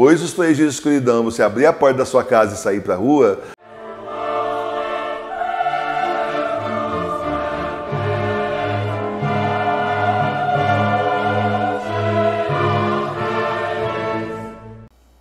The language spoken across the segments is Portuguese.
Pois os três dias de escuridão, você abrir a porta da sua casa e sair para a rua,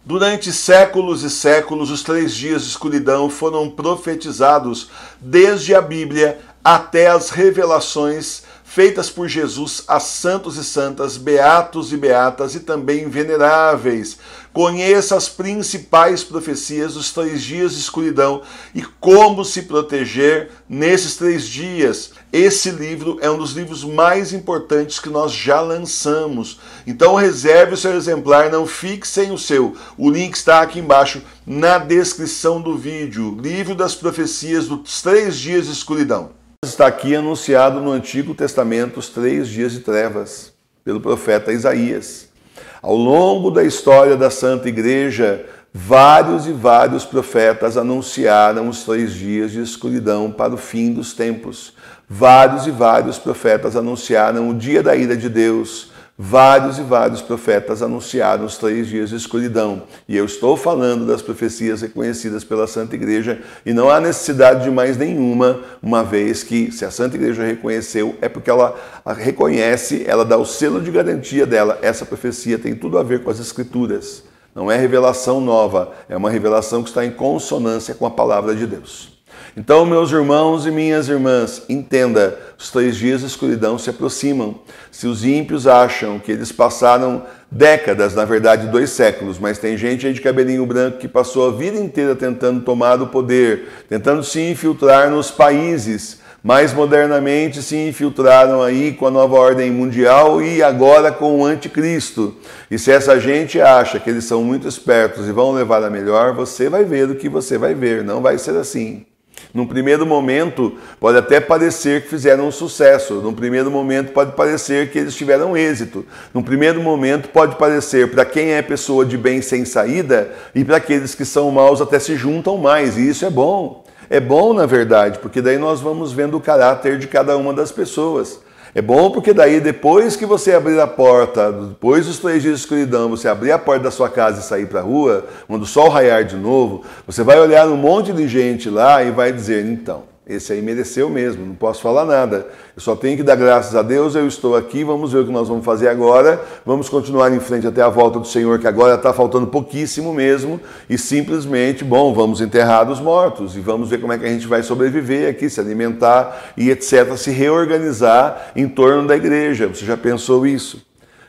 Durante séculos e séculos, os três dias de escuridão foram profetizados desde a Bíblia até as revelações feitas por Jesus a santos e santas, beatos e beatas e também veneráveis. Conheça as principais profecias dos três dias de escuridão e como se proteger nesses três dias. Esse livro é um dos livros mais importantes que nós já lançamos. Então reserve o seu exemplar, não fique sem o seu. O link está aqui embaixo na descrição do vídeo. Livro das profecias dos três dias de escuridão está aqui anunciado no Antigo Testamento os três dias de trevas, pelo profeta Isaías. Ao longo da história da Santa Igreja, vários e vários profetas anunciaram os três dias de escuridão para o fim dos tempos. Vários e vários profetas anunciaram o dia da ira de Deus, Vários e vários profetas anunciaram os três dias de escuridão, e eu estou falando das profecias reconhecidas pela Santa Igreja, e não há necessidade de mais nenhuma, uma vez que, se a Santa Igreja reconheceu, é porque ela reconhece, ela dá o selo de garantia dela. Essa profecia tem tudo a ver com as Escrituras. Não é revelação nova, é uma revelação que está em consonância com a palavra de Deus. Então, meus irmãos e minhas irmãs, entenda: os três dias de escuridão se aproximam. Se os ímpios acham que eles passaram décadas, na verdade, dois séculos, mas tem gente aí de cabelinho branco que passou a vida inteira tentando tomar o poder, tentando se infiltrar nos países. Mais modernamente se infiltraram aí com a nova ordem mundial e agora com o anticristo. E se essa gente acha que eles são muito espertos e vão levar a melhor, você vai ver o que você vai ver, não vai ser assim. Num primeiro momento, pode até parecer que fizeram um sucesso, num primeiro momento, pode parecer que eles tiveram êxito, num primeiro momento, pode parecer para quem é pessoa de bem sem saída e para aqueles que são maus até se juntam mais, e isso é bom. É bom, na verdade, porque daí nós vamos vendo o caráter de cada uma das pessoas. É bom porque daí depois que você abrir a porta, depois dos três dias de escuridão, você abrir a porta da sua casa e sair para a rua, quando o sol raiar de novo, você vai olhar um monte de gente lá e vai dizer, então, esse aí mereceu mesmo, não posso falar nada. Eu só tenho que dar graças a Deus, eu estou aqui, vamos ver o que nós vamos fazer agora. Vamos continuar em frente até a volta do Senhor, que agora está faltando pouquíssimo mesmo. E simplesmente, bom, vamos enterrar os mortos e vamos ver como é que a gente vai sobreviver aqui, se alimentar e etc. Se reorganizar em torno da igreja. Você já pensou isso?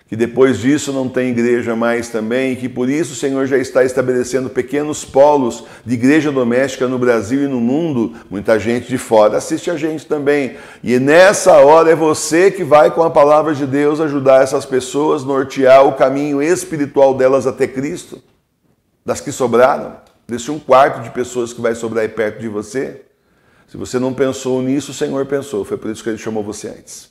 que depois disso não tem igreja mais também, e que por isso o Senhor já está estabelecendo pequenos polos de igreja doméstica no Brasil e no mundo. Muita gente de fora assiste a gente também. E nessa hora é você que vai, com a palavra de Deus, ajudar essas pessoas, nortear o caminho espiritual delas até Cristo, das que sobraram, desse um quarto de pessoas que vai sobrar aí perto de você. Se você não pensou nisso, o Senhor pensou. Foi por isso que ele chamou você antes.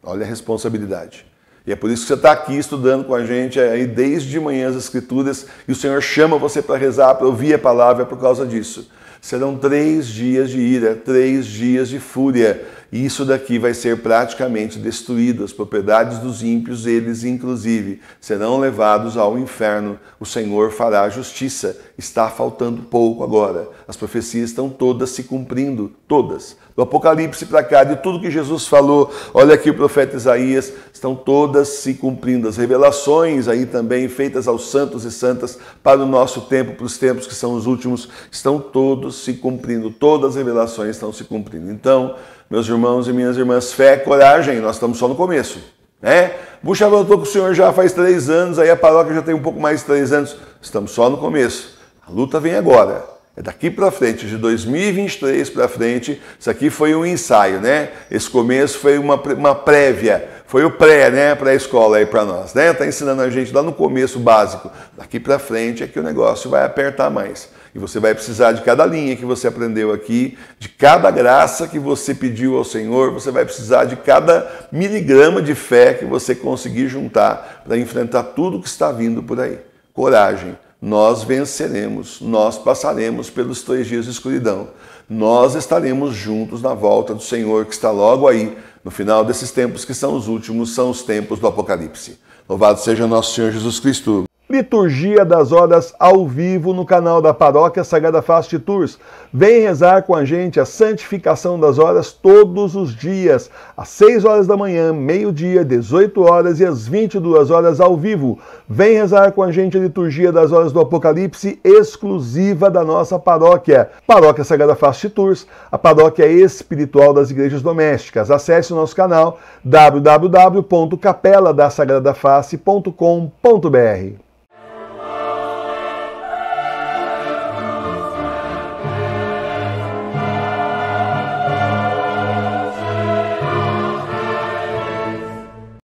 Olha a responsabilidade. E é por isso que você está aqui estudando com a gente aí desde manhã as Escrituras e o Senhor chama você para rezar, para ouvir a palavra por causa disso. Serão três dias de ira, três dias de fúria, e isso daqui vai ser praticamente destruído. As propriedades dos ímpios, eles inclusive, serão levados ao inferno. O Senhor fará justiça. Está faltando pouco agora. As profecias estão todas se cumprindo, todas. Do Apocalipse para cá, de tudo que Jesus falou, olha aqui o profeta Isaías, estão todas todas se cumprindo as revelações aí também feitas aos santos e santas para o nosso tempo, para os tempos que são os últimos, estão todos se cumprindo, todas as revelações estão se cumprindo. Então, meus irmãos e minhas irmãs, fé, coragem, nós estamos só no começo, né? Buxa, eu estou com o senhor já faz três anos, aí a paróquia já tem um pouco mais de três anos, estamos só no começo. A luta vem agora. É daqui para frente, de 2023 para frente, isso aqui foi um ensaio, né? Esse começo foi uma, uma prévia, foi o pré, né, para a escola aí para nós, né? Tá ensinando a gente lá no começo básico. Daqui para frente é que o negócio vai apertar mais. E você vai precisar de cada linha que você aprendeu aqui, de cada graça que você pediu ao Senhor, você vai precisar de cada miligrama de fé que você conseguir juntar para enfrentar tudo que está vindo por aí. Coragem nós venceremos, nós passaremos pelos três dias de escuridão, nós estaremos juntos na volta do Senhor que está logo aí, no final desses tempos que são os últimos, são os tempos do Apocalipse. Louvado seja nosso Senhor Jesus Cristo. Liturgia das Horas ao vivo no canal da Paróquia Sagrada Face Tours. Vem rezar com a gente a santificação das horas todos os dias, às 6 horas da manhã, meio-dia, 18 horas e às 22 horas ao vivo. Vem rezar com a gente a Liturgia das Horas do Apocalipse, exclusiva da nossa paróquia. Paróquia Sagrada Face Tours, a paróquia espiritual das igrejas domésticas. Acesse o nosso canal www.capeladasagradaface.com.br